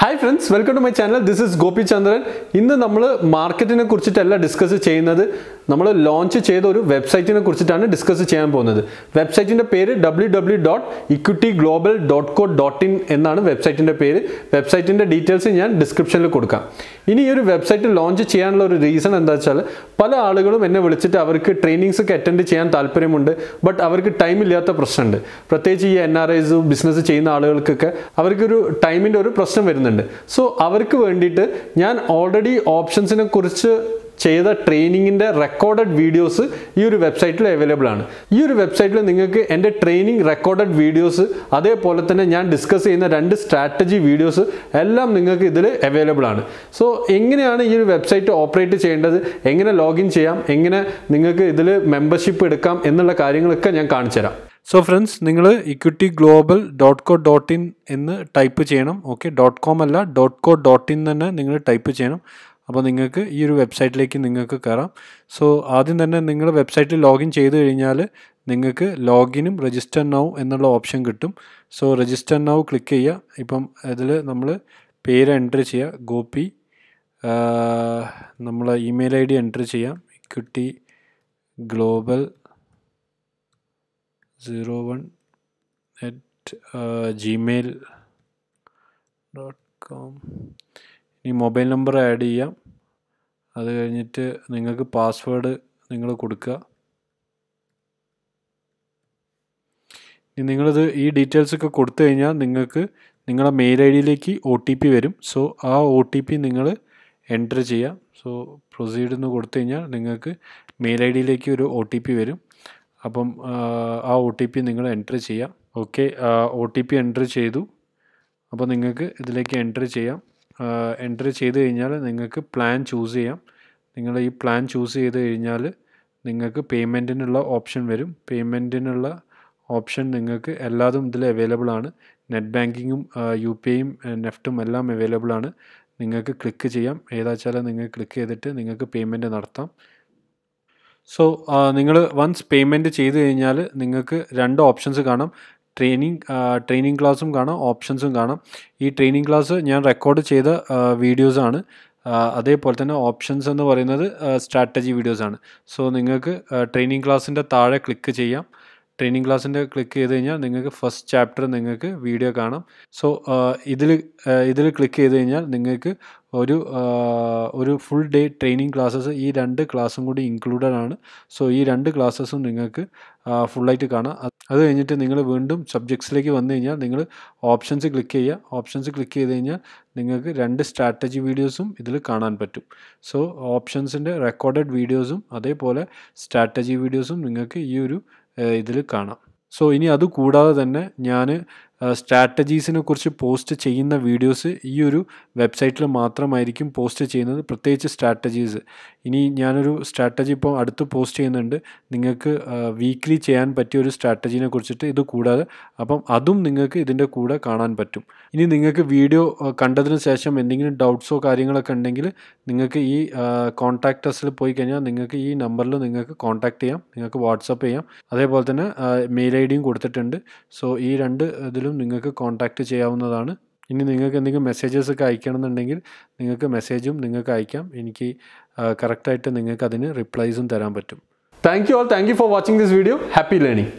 hi friends welcome to my channel this is Gopichandran ഇന്ന് നമ്മൾ മാർക്കറ്റിനെ കുറിച്ചിട്ടല്ല ഡിസ്കസ് ചെയ്യുന്നത് നമ്മൾ ലോഞ്ച് ചെയ്ത ഒരു വെബ്സൈറ്റിനെ കുറിച്ചിട്ടാണ് ഡിസ്കസ് ചെയ്യാൻ പോകുന്നത് വെബ്സൈറ്റിൻ്റെ പേര് W W dot equity global dot co dot in എന്നാണ് വെബ്സൈറ്റിൻ്റെ പേര് വെബ്സൈറ്റിൻ്റെ ഡീറ്റെയിൽസ് ഞാൻ ഡിസ്ക്രിപ്ഷനിൽ കൊടുക്കാം ഇനി ഈ ഒരു വെബ്സൈറ്റ് ലോഞ്ച് ചെയ്യാനുള്ള ഒരു റീസൺ എന്താ വെച്ചാൽ പല ആളുകളും എന്നെ വിളിച്ചിട്ട് അവർക്ക് ട്രെയിനിങ്സ് ഒക്കെ അറ്റൻഡ് ചെയ്യാൻ താല്പര്യമുണ്ട് ബട്ട് അവർക്ക് ടൈം ഇല്ലാത്ത പ്രശ്നമുണ്ട് പ്രത്യേകിച്ച് ഈ എൻ ആർ ഐസ് ബിസിനസ് ചെയ്യുന്ന ആളുകൾക്കൊക്കെ അവർക്കൊരു ടൈമിൻ്റെ ഒരു പ്രശ്നം വരുന്നുണ്ട് സോ അവർക്ക് വേണ്ടിയിട്ട് ഞാൻ ഓൾറെഡി ഓപ്ഷൻസിനെ കുറിച്ച് ചെയ്ത ട്രെയിനിങ്ങിൻ്റെ റെക്കോർഡഡ് വീഡിയോസ് ഈ ഒരു വെബ്സൈറ്റിൽ അവൈലബിൾ ആണ് ഈ ഒരു വെബ്സൈറ്റിൽ നിങ്ങൾക്ക് എൻ്റെ ട്രെയിനിങ് റെക്കോർഡഡ് വീഡിയോസ് അതേപോലെ തന്നെ ഞാൻ ഡിസ്കസ് ചെയ്യുന്ന രണ്ട് സ്ട്രാറ്റജി വീഡിയോസ് എല്ലാം നിങ്ങൾക്ക് ഇതിൽ അവൈലബിൾ ആണ് സോ എങ്ങനെയാണ് ഈ ഒരു വെബ്സൈറ്റ് ഓപ്പറേറ്റ് ചെയ്യേണ്ടത് എങ്ങനെ ലോഗിൻ ചെയ്യാം എങ്ങനെ നിങ്ങൾക്ക് ഇതിൽ മെമ്പർഷിപ്പ് എടുക്കാം എന്നുള്ള കാര്യങ്ങളൊക്കെ ഞാൻ കാണിച്ചു തരാം സോ ഫ്രണ്ട്സ് നിങ്ങൾ equity global dot co dot in എന്ന് ടൈപ്പ് ചെയ്യണം ഓക്കെ ഡോട്ട് കോം അല്ല ഡോട്ട് കോ ഡോട്ട് ഇൻ തന്നെ നിങ്ങൾ ടൈപ്പ് ചെയ്യണം അപ്പോൾ നിങ്ങൾക്ക് ഈ ഒരു വെബ്സൈറ്റിലേക്ക് നിങ്ങൾക്ക് കയറാം സോ ആദ്യം തന്നെ നിങ്ങൾ വെബ്സൈറ്റിൽ ലോഗിൻ ചെയ്ത് കഴിഞ്ഞാൽ നിങ്ങൾക്ക് ലോഗിനും രജിസ്റ്റർ നൗ എന്നുള്ള ഓപ്ഷൻ കിട്ടും സോ രജിസ്റ്റർ നൗ ക്ലിക്ക് ചെയ്യുക ഇപ്പം ഇതിൽ നമ്മൾ പേര് എൻ്റർ ചെയ്യുക ഗോപി നമ്മൾ ഇമെയിൽ ഐ ഡി എൻ്റർ ചെയ്യാം equity global zero one at Gmail dot com ഇനി മൊബൈൽ നമ്പർ ആഡ് ചെയ്യാം അത് കഴിഞ്ഞിട്ട് നിങ്ങൾക്ക് പാസ്വേഡ് നിങ്ങൾ കൊടുക്കുക ഇനി നിങ്ങളിത് ഈ ഡീറ്റെയിൽസൊക്കെ കൊടുത്തു കഴിഞ്ഞാൽ നിങ്ങൾക്ക് നിങ്ങളുടെ മെയിൽ ഐ ഡിയിലേക്ക് ഒ ടി പി വരും സോ ആ ഒ ടി പി നിങ്ങൾ എൻ്റർ ചെയ്യാം സോ പ്രൊസീഡ് എന്ന് കൊടുത്തു കഴിഞ്ഞാൽ നിങ്ങൾക്ക് മെയിൽ ഐ ഡിയിലേക്ക് ഒരു ഒ ടി പി വരും അപ്പം ആ ഒ ടി പി നിങ്ങൾ എൻ്റർ ചെയ്യാം okay O T P enter ചെയ്തു അപ്പോൾ നിങ്ങൾക്ക് ഇതിലേക്ക് എൻ്റർ ചെയ്യാം എൻ്റർ ചെയ്ത് കഴിഞ്ഞാൽ നിങ്ങൾക്ക് പ്ലാൻ ചൂസ് ചെയ്യാം നിങ്ങൾ ഈ പ്ലാൻ ചൂസ് ചെയ്ത് കഴിഞ്ഞാൽ നിങ്ങൾക്ക് പേയ്മെൻറ്റിനുള്ള ഓപ്ഷൻ വരും പേയ്മെൻറ്റിനുള്ള ഓപ്ഷൻ നിങ്ങൾക്ക് എല്ലാതും ഇതിൽ അവൈലബിൾ ആണ് നെറ്റ് ബാങ്കിങ്ങും യു പി ഐയും നെഫ്റ്റും എല്ലാം അവൈലബിൾ ആണ് നിങ്ങൾക്ക് ക്ലിക്ക് ചെയ്യാം ഏതാച്ചാലും നിങ്ങൾ ക്ലിക്ക് ചെയ്തിട്ട് നിങ്ങൾക്ക് പേയ്മെൻറ്റ് നടത്താം സോ നിങ്ങൾ വൺസ് പേയ്മെൻറ്റ് ചെയ്ത് കഴിഞ്ഞാൽ നിങ്ങൾക്ക് രണ്ട് ഓപ്ഷൻസ് കാണാം ട്രെയിനിങ് ട്രെയിനിങ് ക്ലാസ്സും കാണാം ഓപ്ഷൻസും കാണാം ഈ ട്രെയിനിങ് ക്ലാസ് ഞാൻ റെക്കോർഡ് ചെയ്ത വീഡിയോസാണ് അതേപോലെ തന്നെ ഓപ്ഷൻസ് എന്ന് പറയുന്നത് സ്ട്രാറ്റജി വീഡിയോസാണ് സോ നിങ്ങൾക്ക് ട്രെയിനിങ് ക്ലാസ്സിൻ്റെ താഴെ ക്ലിക്ക് ചെയ്യാം ട്രെയിനിങ് ക്ലാസ്സിൻ്റെ ക്ലിക്ക് ചെയ്ത് കഴിഞ്ഞാൽ നിങ്ങൾക്ക് ഫസ്റ്റ് ചാപ്റ്റർ നിങ്ങൾക്ക് വീഡിയോ കാണാം സോ ഇതിൽ ഇതിൽ ക്ലിക്ക് ചെയ്ത് കഴിഞ്ഞാൽ നിങ്ങൾക്ക് ഒരു ഒരു ഫുൾ ഡേ ട്രെയിനിങ് ക്ലാസ്സസ് ഈ രണ്ട് ക്ലാസ്സും കൂടി ഇൻക്ലൂഡഡ് ആണ് സോ ഈ രണ്ട് ക്ലാസ്സസും നിങ്ങൾക്ക് ഫുള്ളായിട്ട് കാണാം അത് കഴിഞ്ഞിട്ട് നിങ്ങൾ വീണ്ടും സബ്ജക്ട്സിലേക്ക് വന്നു കഴിഞ്ഞാൽ നിങ്ങൾ ഓപ്ഷൻസ് ക്ലിക്ക് ചെയ്യുക ഓപ്ഷൻസ് ക്ലിക്ക് ചെയ്ത് കഴിഞ്ഞാൽ നിങ്ങൾക്ക് രണ്ട് സ്ട്രാറ്റജി വീഡിയോസും ഇതിൽ കാണാൻ പറ്റും സോ ഓപ്ഷൻസിൻ്റെ റെക്കോർഡഡ് വീഡിയോസും അതേപോലെ സ്ട്രാറ്റജി വീഡിയോസും നിങ്ങൾക്ക് ഈ ഒരു ഇതിൽ കാണാം സോ ഇനി അത് കൂടാതെ തന്നെ ഞാൻ സ്ട്രാറ്റജീസിനെ കുറിച്ച് പോസ്റ്റ് ചെയ്യുന്ന വീഡിയോസ് ഈ ഒരു വെബ്സൈറ്റിൽ മാത്രമായിരിക്കും പോസ്റ്റ് ചെയ്യുന്നത് പ്രത്യേകിച്ച് സ്ട്രാറ്റജീസ് ഇനി ഞാനൊരു സ്ട്രാറ്റജി ഇപ്പോൾ അടുത്ത് പോസ്റ്റ് ചെയ്യുന്നുണ്ട് നിങ്ങൾക്ക് വീക്ക്ലി ചെയ്യാൻ പറ്റിയ ഒരു സ്ട്രാറ്റജീനെ കുറിച്ചിട്ട് ഇത് കൂടാതെ അപ്പം അതും നിങ്ങൾക്ക് ഇതിൻ്റെ കൂടെ കാണാൻ പറ്റും ഇനി നിങ്ങൾക്ക് വീഡിയോ കണ്ടതിന് ശേഷം എന്തെങ്കിലും ഡൗട്ട്സോ കാര്യങ്ങളൊക്കെ ഉണ്ടെങ്കിൽ നിങ്ങൾക്ക് ഈ കോൺടാക്ടേഴ്സിൽ പോയി കഴിഞ്ഞാൽ നിങ്ങൾക്ക് ഈ നമ്പറിൽ നിങ്ങൾക്ക് കോൺടാക്റ്റ് ചെയ്യാം നിങ്ങൾക്ക് വാട്സപ്പ് ചെയ്യാം അതേപോലെ തന്നെ മെയിൽ ഐ ഡിയും കൊടുത്തിട്ടുണ്ട് സോ ഈ രണ്ട് ഇതിൽ ആണെങ്കിലും നിങ്ങൾക്ക് കോൺടാക്റ്റ് ചെയ്യാവുന്നതാണ് ഇനി നിങ്ങൾക്ക് എന്തെങ്കിലും മെസ്സേജസ് ഒക്കെ അയക്കണമെന്നുണ്ടെങ്കിൽ നിങ്ങൾക്ക് മെസ്സേജും നിങ്ങൾക്ക് അയക്കാം എനിക്ക് കറക്റ്റായിട്ട് നിങ്ങൾക്ക് അതിന് റിപ്ലൈസും തരാൻ പറ്റും thank you all thank you for watching this video happy learning